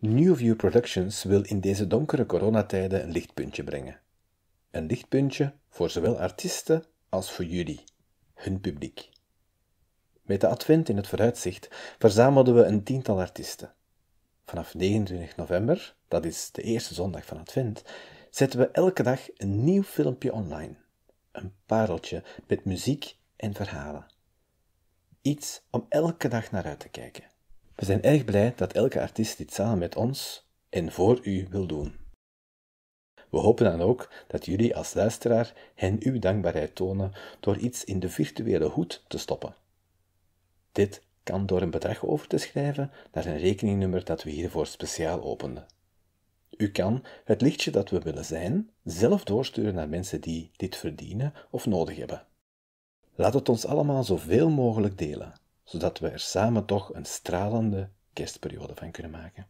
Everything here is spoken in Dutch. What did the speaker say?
New View Productions wil in deze donkere coronatijden een lichtpuntje brengen. Een lichtpuntje voor zowel artiesten als voor jullie, hun publiek. Met de advent in het vooruitzicht verzamelden we een tiental artiesten. Vanaf 29 november, dat is de eerste zondag van advent, zetten we elke dag een nieuw filmpje online. Een pareltje met muziek en verhalen. Iets om elke dag naar uit te kijken. We zijn erg blij dat elke artiest dit samen met ons en voor u wil doen. We hopen dan ook dat jullie als luisteraar hen uw dankbaarheid tonen door iets in de virtuele hoed te stoppen. Dit kan door een bedrag over te schrijven naar een rekeningnummer dat we hiervoor speciaal openden. U kan het lichtje dat we willen zijn zelf doorsturen naar mensen die dit verdienen of nodig hebben. Laat het ons allemaal zoveel mogelijk delen zodat we er samen toch een stralende kerstperiode van kunnen maken.